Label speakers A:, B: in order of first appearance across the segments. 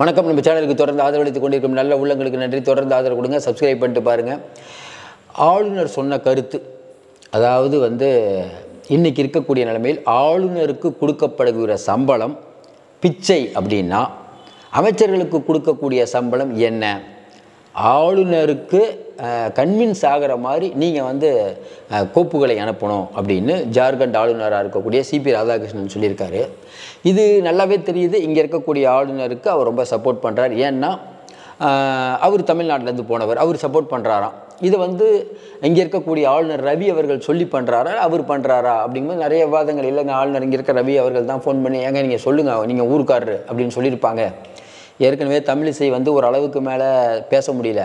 A: வணக்கம் நம்ம சேனலுக்கு தொடர்ந்து ஆதரவளித்துக் கொண்டிருக்கும் நல்ல உள்ளங்களுக்கு நன்றி தொடர்ந்து ஆதரவு கொடுங்க சப்ஸ்கிரைப் பண்ணிட்டு பாருங்கள் ஆளுநர் சொன்ன கருத்து அதாவது வந்து இன்றைக்கி இருக்கக்கூடிய நிலைமையில் ஆளுநருக்கு கொடுக்கப்படுகிற சம்பளம் பிச்சை அப்படின்னா அமைச்சர்களுக்கு கொடுக்கக்கூடிய சம்பளம் என்ன ஆளுநருக்கு கன்வின்ஸ் ஆகிற மாதிரி நீங்கள் வந்து கோப்புகளை அனுப்பணும் அப்படின்னு ஜார்க்கண்ட் ஆளுநராக இருக்கக்கூடிய சிபி ராதாகிருஷ்ணன் சொல்லியிருக்காரு இது நல்லாவே தெரியுது இங்கே இருக்கக்கூடிய ஆளுநருக்கு அவர் ரொம்ப சப்போர்ட் பண்ணுறார் ஏன்னா அவர் தமிழ்நாட்டிலேருந்து போனவர் அவர் சப்போர்ட் பண்ணுறாராம் இது வந்து இங்கே இருக்கக்கூடிய ஆளுநர் ரவி அவர்கள் சொல்லி பண்ணுறாரா அவர் பண்ணுறாரா அப்படிங்கும்போது நிறைய விவாதங்கள் இல்லைங்க ஆளுநர் இங்கே இருக்க ரவி அவர்கள் தான் ஃபோன் பண்ணி ஏங்க நீங்கள் சொல்லுங்கள் நீங்கள் ஊருக்காரரு அப்படின்னு சொல்லியிருப்பாங்க ஏற்கனவே தமிழிசை வந்து ஒரு அளவுக்கு மேலே பேச முடியல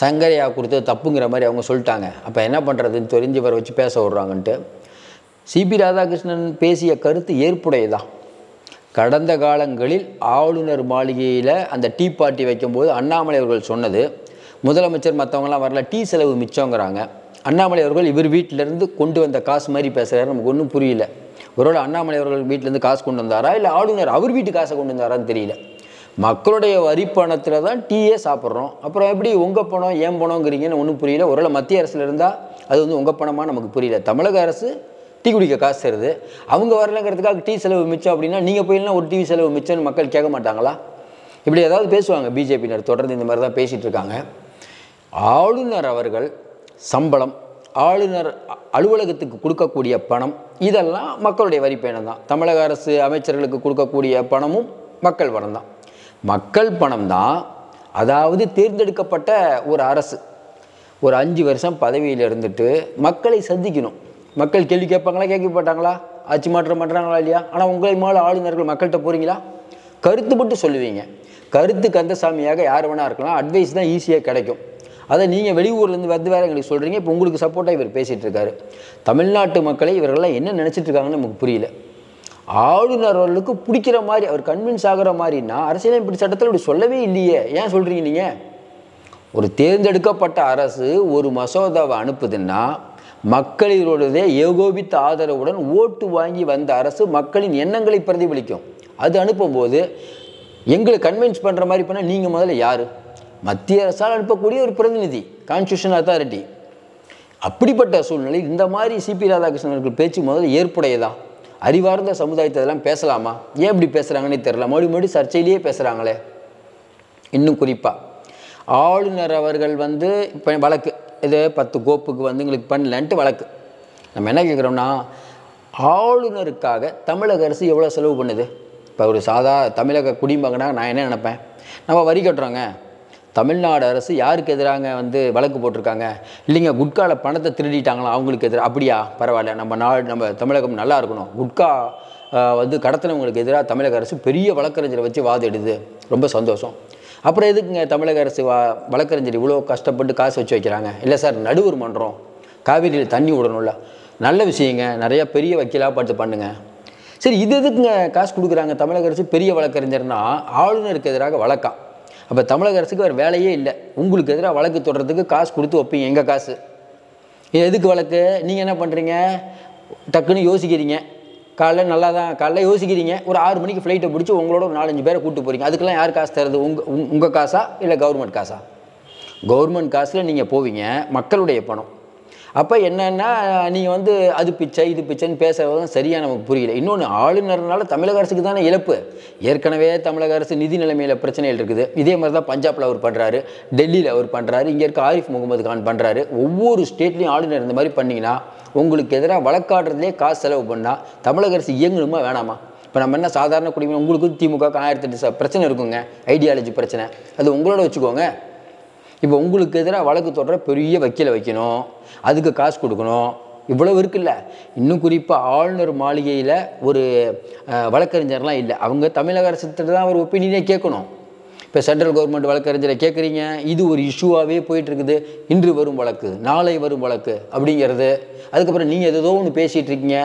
A: சங்கரையா கொடுத்தது தப்புங்கிற மாதிரி அவங்க சொல்லிட்டாங்க அப்போ என்ன பண்ணுறதுன்னு வர வச்சு பேச விட்றாங்கன்ட்டு சிபி ராதாகிருஷ்ணன் பேசிய கருத்து ஏற்புடையதான் கடந்த காலங்களில் ஆளுநர் மாளிகையில் அந்த டீ பார்ட்டி வைக்கும்போது அண்ணாமலை அவர்கள் சொன்னது முதலமைச்சர் மற்றவங்களாம் வரல டீ செலவு மிச்சங்கிறாங்க அண்ணாமலை அவர்கள் இவர் வீட்டிலேருந்து கொண்டு வந்த காசு மாதிரி பேசுகிறாரு நமக்கு ஒன்றும் புரியல ஒருவேளை அண்ணாமலை அவர்கள் வீட்டிலேருந்து காசு கொண்டு வந்தாரா இல்லை ஆளுநர் அவர் வீட்டு காசை கொண்டு வந்தாரான்னு தெரியல மக்களுடைய வரி பணத்தில் தான் டீயே சாப்பிட்றோம் அப்புறம் எப்படி உங்கள் பணம் ஏன் பணங்கிறீங்கன்னு ஒன்றும் புரியல ஒருவேளை மத்திய அரசில் இருந்தால் அது வந்து உங்கள் பணமாக நமக்கு புரியல தமிழக அரசு டீ குடிக்க காசு தருது அவங்க வரலங்கிறதுக்காக டீ செலவு மிச்சம் அப்படின்னா நீங்கள் போயிடலாம் ஒரு டீ செலவு மிச்சம்னு மக்கள் கேட்க மாட்டாங்களா இப்படி ஏதாவது பேசுவாங்க பிஜேபியினர் தொடர்ந்து இந்த மாதிரி தான் பேசிகிட்டு இருக்காங்க ஆளுநர் அவர்கள் சம்பளம் ஆளுநர் அலுவலகத்துக்கு கொடுக்கக்கூடிய பணம் இதெல்லாம் மக்களுடைய வரி பயணம் தான் தமிழக அரசு அமைச்சர்களுக்கு கொடுக்கக்கூடிய பணமும் மக்கள் பணம் தான் மக்கள் பணம் தான் அதாவது தேர்ந்தெடுக்கப்பட்ட ஒரு அரசு ஒரு அஞ்சு வருஷம் பதவியில் இருந்துட்டு மக்களை சந்திக்கணும் மக்கள் கேள்வி கேட்பாங்களா கேட்க போட்டாங்களா ஆட்சி மாற்றம் பண்ணுறாங்களா இல்லையா ஆனால் உங்களை மேலே ஆளுநர்கள் மக்கள்கிட்ட போகிறீங்களா கருத்து மட்டும் சொல்லுவீங்க கருத்து கந்தசாமியாக யார் வேணால் இருக்கலாம் அட்வைஸ் தான் ஈஸியாக கிடைக்கும் அதை நீங்கள் வெளியூர்லேருந்து வந்து வேறு எங்களுக்கு சொல்கிறீங்க இப்போ உங்களுக்கு சப்போர்ட்டாக இவர் பேசிகிட்டு இருக்காரு தமிழ்நாட்டு மக்களை இவர்கள்லாம் என்ன நினச்சிட்டு இருக்காங்கன்னு நமக்கு புரியல ஆளுநர்களுக்கு பிடிக்கிற மாதிரி அவர் கன்வின்ஸ் ஆகிற மாதிரின்னா அரசியலமைப்பு சட்டத்தில் இப்படி சொல்லவே இல்லையே ஏன் சொல்கிறீங்க நீங்கள் ஒரு தேர்ந்தெடுக்கப்பட்ட அரசு ஒரு மசோதாவை அனுப்புதுன்னா மக்களினுடைய ஏகோபித்த ஆதரவுடன் ஓட்டு வாங்கி வந்த அரசு மக்களின் எண்ணங்களை பிரதிபலிக்கும் அது அனுப்பும்போது எங்களை கன்வின்ஸ் பண்ணுற மாதிரி பண்ணால் நீங்கள் முதல்ல யார் மத்திய அரசால் அனுப்பக்கூடிய ஒரு பிரதிநிதி கான்ஸ்டியூஷன் அத்தாரிட்டி அப்படிப்பட்ட சூழ்நிலை இந்த மாதிரி சிபி ராதாகிருஷ்ணன் அவர்கள் பேச்சு முதல்ல ஏற்புடையதான் அறிவார்ந்த சமுதாயத்தை இதெல்லாம் பேசலாமா ஏன் இப்படி பேசுகிறாங்கன்னே தெரில மொழி மொழி சர்ச்சையிலேயே பேசுகிறாங்களே இன்னும் குறிப்பாக ஆளுநர் அவர்கள் வந்து இப்போ வழக்கு இது பத்து கோப்புக்கு வந்து எங்களுக்கு பண்ணலன்ட்டு வழக்கு நம்ம என்ன கேட்குறோம்னா ஆளுநருக்காக தமிழக அரசு எவ்வளோ செலவு பண்ணுது இப்போ ஒரு சாதா தமிழக குடிமகனாக நான் என்ன நினப்பேன் நம்ம வரி கட்டுறோங்க தமிழ்நாடு அரசு யாருக்கு எதிராக வந்து வழக்கு போட்டிருக்காங்க இல்லைங்க குட்கால பணத்தை திருடிட்டாங்களா அவங்களுக்கு எதிராக அப்படியா பரவாயில்ல நம்ம நாடு நம்ம தமிழகம் நல்லா இருக்கணும் குட்கா வந்து கடத்தினவங்களுக்கு எதிராக தமிழக அரசு பெரிய வழக்கறிஞரை வச்சு வாதிடுது ரொம்ப சந்தோஷம் அப்புறம் எதுக்குங்க தமிழக அரசு வா வழக்கறிஞர் இவ்வளோ கஷ்டப்பட்டு காசு வச்சு வைக்கிறாங்க இல்லை சார் நடுவர் மன்றம் காவேரியில் தண்ணி விடணும்ல நல்ல விஷயங்க நிறையா பெரிய வக்கீலாக பார்த்து பண்ணுங்கள் சரி இது எதுக்குங்க காசு கொடுக்குறாங்க தமிழக அரசு பெரிய வழக்கறிஞர்னா ஆளுநருக்கு எதிராக வழக்கம் அப்போ தமிழக அரசுக்கு வேறு வேலையே இல்லை உங்களுக்கு எதிராக வழக்கு தொடர்றதுக்கு காசு கொடுத்து வைப்பீங்க எங்கள் காசு எதுக்கு வழக்கு நீங்கள் என்ன பண்ணுறீங்க டக்குன்னு யோசிக்கிறீங்க காலைல நல்லா தான் காலைல யோசிக்கிறீங்க ஒரு ஆறு மணிக்கு ஃப்ளைட்டை பிடிச்சி உங்களோட ஒரு நாலஞ்சு பேரை கூப்பிட்டு போகிறீங்க அதுக்கெல்லாம் யார் காசு தருது உங்கள் உங்கள் காசா இல்லை கவர்மெண்ட் காசா கவர்மெண்ட் காசில் நீங்கள் போவீங்க மக்களுடைய பணம் அப்போ என்னென்னா நீங்கள் வந்து அது பிச்சை இது பிச்சைன்னு பேசுகிறதும் சரியாக நமக்கு புரியல இன்னொன்று ஆளுநர்னால தமிழக அரசுக்கு தானே இழப்பு ஏற்கனவே தமிழக அரசு நிதி நிலைமையில் பிரச்சனைகள் இருக்குது இதே மாதிரி தான் பஞ்சாபில் அவர் பண்ணுறாரு டெல்லியில் அவர் பண்ணுறாரு இங்கே இருக்க ஆரிஃப் முகமது கான் பண்ணுறாரு ஒவ்வொரு ஸ்டேட்லேயும் ஆளுநர் இந்த மாதிரி பண்ணிங்கன்னா உங்களுக்கு எதிராக வழக்காடுறதுலே காசு செலவு பண்ணால் தமிழக அரசு இயங்கணுமா வேணாமா இப்போ நம்ம என்ன சாதாரண குடிமை உங்களுக்கு திமுக ஆயிரத்தி எட்டு பிரச்சனை இருக்குங்க ஐடியாலஜி பிரச்சனை அது உங்களோட வச்சுக்கோங்க இப்போ உங்களுக்கு எதிராக வழக்கு தொடர பெரிய வக்கீலை வைக்கணும் அதுக்கு காசு கொடுக்கணும் இவ்வளவு இருக்குல்ல இன்னும் குறிப்பாக ஆளுநர் மாளிகையில் ஒரு வழக்கறிஞர்லாம் இல்லை அவங்க தமிழக அரசுகிட்ட தான் ஒரு ஒப்பீனியனே கேட்கணும் இப்போ சென்ட்ரல் கவர்மெண்ட் வழக்கறிஞரை கேட்குறீங்க இது ஒரு இஷ்யூவாகவே போயிட்டுருக்குது இன்று வரும் வழக்கு நாளை வரும் வழக்கு அப்படிங்கிறது அதுக்கப்புறம் நீங்கள் ஏதோ ஒன்று பேசிகிட்டு இருக்கீங்க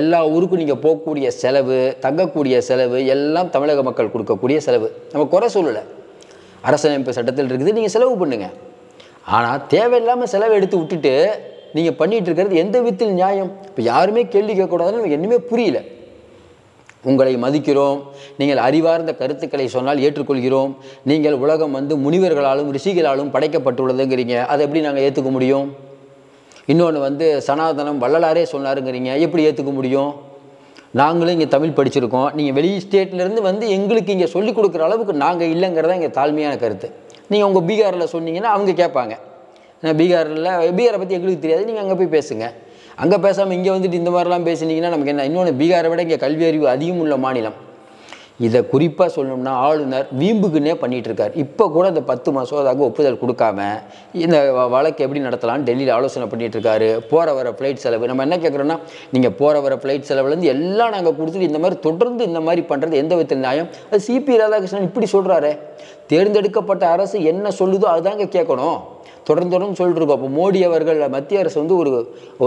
A: எல்லா ஊருக்கும் நீங்கள் போகக்கூடிய செலவு தங்கக்கூடிய செலவு எல்லாம் தமிழக மக்கள் கொடுக்கக்கூடிய செலவு நம்ம குறை சொல்லலை அரசமைப்பு சட்டத்தில் இருக்குது நீங்கள் செலவு பண்ணுங்கள் ஆனால் தேவையில்லாமல் செலவு எடுத்து விட்டுட்டு நீங்கள் பண்ணிகிட்டு இருக்கிறது எந்த விதத்தில் நியாயம் இப்போ யாருமே கேள்வி கேட்கக்கூடாதுன்னு எனக்கு என்னமே புரியல உங்களை மதிக்கிறோம் நீங்கள் அறிவார்ந்த கருத்துக்களை சொன்னால் ஏற்றுக்கொள்கிறோம் நீங்கள் உலகம் வந்து முனிவர்களாலும் ரிஷிகளாலும் படைக்கப்பட்டுள்ளதுங்கிறீங்க அதை எப்படி நாங்கள் ஏற்றுக்க முடியும் இன்னொன்று வந்து சனாதனம் வள்ளலாரே சொன்னாருங்கிறீங்க எப்படி ஏற்றுக்க முடியும் நாங்களும் இங்கே தமிழ் படிச்சிருக்கோம் நீங்கள் வெளி ஸ்டேட்லேருந்து வந்து எங்களுக்கு இங்கே சொல்லிக் கொடுக்குற அளவுக்கு நாங்கள் இல்லைங்கிறதா எங்கள் தாழ்மையான கருத்து நீங்கள் உங்கள் பீகாரில் சொன்னீங்கன்னா அவங்க கேட்பாங்க ஏன்னா பீகாரில் பீகாரை பற்றி எங்களுக்கு தெரியாது நீங்கள் அங்கே போய் பேசுங்க அங்கே பேசாமல் இங்கே வந்துட்டு இந்த மாதிரிலாம் பேசினீங்கன்னா நமக்கு என்ன இன்னொன்று பீகாரை விட இங்கே கல்வி அறிவு அதிகம் உள்ள மாநிலம் இதை குறிப்பாக சொல்லணும்னா ஆளுநர் வீம்புக்குன்னே பண்ணிகிட்ருக்கார் இப்போ கூட இந்த பத்து மசோதாவுக்கு ஒப்புதல் கொடுக்காம இந்த வழக்கு எப்படி நடத்தலாம்னு டெல்லியில் ஆலோசனை பண்ணிகிட்ருக்காரு போகிற வர ஃப்ளைட் செலவு நம்ம என்ன கேட்குறோன்னா நீங்கள் போகிற வர ஃப்ளைட் செலவுலேருந்து எல்லாம் நாங்கள் கொடுத்துட்டு இந்த மாதிரி தொடர்ந்து இந்த மாதிரி பண்ணுறது எந்த விதத்தில் நியாயம் அது சிபி ராதாகிருஷ்ணன் இப்படி சொல்கிறாரு தேர்ந்தெடுக்கப்பட்ட அரசு என்ன சொல்லுதோ அதுதாங்க கேட்கணும் தொடர்ந்து தொடர்ந்து சொல்லிட்டுருக்கோம் அப்போ மோடி அவர்கள் மத்திய அரசு வந்து ஒரு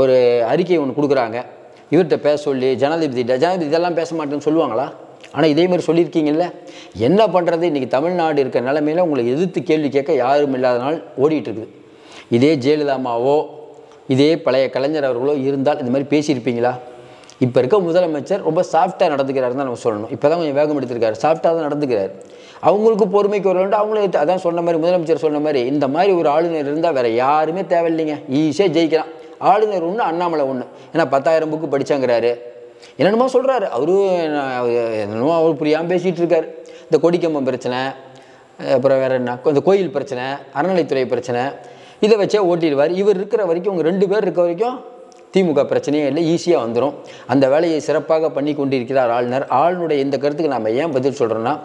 A: ஒரு அறிக்கை ஒன்று கொடுக்குறாங்க இவர்கிட்ட பேச சொல்லி ஜனாதிபதி ஜனாதிபதி இதெல்லாம் பேச மாட்டேன்னு சொல்லுவாங்களா ஆனால் இதேமாரி சொல்லியிருக்கீங்கல்ல என்ன பண்ணுறது இன்றைக்கி தமிழ்நாடு இருக்கிற நிலமையில உங்களை எதிர்த்து கேள்வி கேட்க யாரும் இல்லாத நாள் ஓடிட்டுருக்குது இதே ஜெயலலிதாமாவோ இதே பழைய கலைஞர் அவர்களோ இருந்தால் இந்த மாதிரி பேசியிருப்பீங்களா இப்போ இருக்க முதலமைச்சர் ரொம்ப சாஃப்டாக நடந்துக்கிறாருன்னு தான் நம்ம சொல்லணும் இப்போ தான் கொஞ்சம் வேகம் எடுத்திருக்காரு சாஃப்டாக தான் நடந்துக்கிறார் அவங்களுக்கு பொறுமைக்கு வர வேண்டும் அவங்களே அதான் சொன்ன மாதிரி முதலமைச்சர் சொன்ன மாதிரி இந்த மாதிரி ஒரு ஆளுநர் இருந்தால் வேறு யாருமே தேவையில்லைங்க ஈஸியாக ஜெயிக்கலாம் ஆளுநர் ஒன்று அண்ணாமலை ஒன்று ஏன்னா பத்தாயிரம் புக்கு படித்தாங்கிறாரு என்னென்னமோ சொல்கிறாரு அவரும் என்னென்னமோ அவர் புரியாமல் பேசிகிட்டு இருக்கார் இந்த கொடிக்கம்பம் பிரச்சனை அப்புறம் வேறு என்ன இந்த கோயில் பிரச்சனை அறநிலைத்துறை பிரச்சனை இதை வச்சே ஓட்டிடுவார் இவர் இருக்கிற வரைக்கும் உங்கள் ரெண்டு பேர் இருக்க வரைக்கும் திமுக பிரச்சனையே இல்லை ஈஸியாக வந்துடும் அந்த வேலையை சிறப்பாக பண்ணி கொண்டிருக்கிறார் ஆளுநர் ஆளுநருடைய இந்த கருத்துக்கு நாம் ஏன் பதில் சொல்கிறோன்னா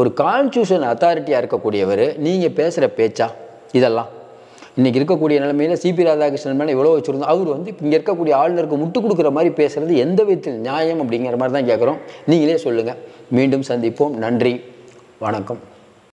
A: ஒரு கான்ஸ்டியூஷன் அத்தாரிட்டியாக இருக்கக்கூடியவர் நீங்கள் பேசுகிற பேச்சா இதெல்லாம் இன்றைக்கி இருக்கக்கூடிய நிலைமையில் சிபி ராதாகிருஷ்ணன் மேலே எவ்வளோ வச்சுருந்தோம் அவர் வந்து இங்கே இருக்கக்கூடிய ஆளுநருக்கு முட்டு கொடுக்குற மாதிரி பேசுகிறது எந்த விதத்தில் நியாயம் அப்படிங்கிற மாதிரி தான் கேட்குறோம் நீங்களே சொல்லுங்கள் மீண்டும் சந்திப்போம் நன்றி வணக்கம்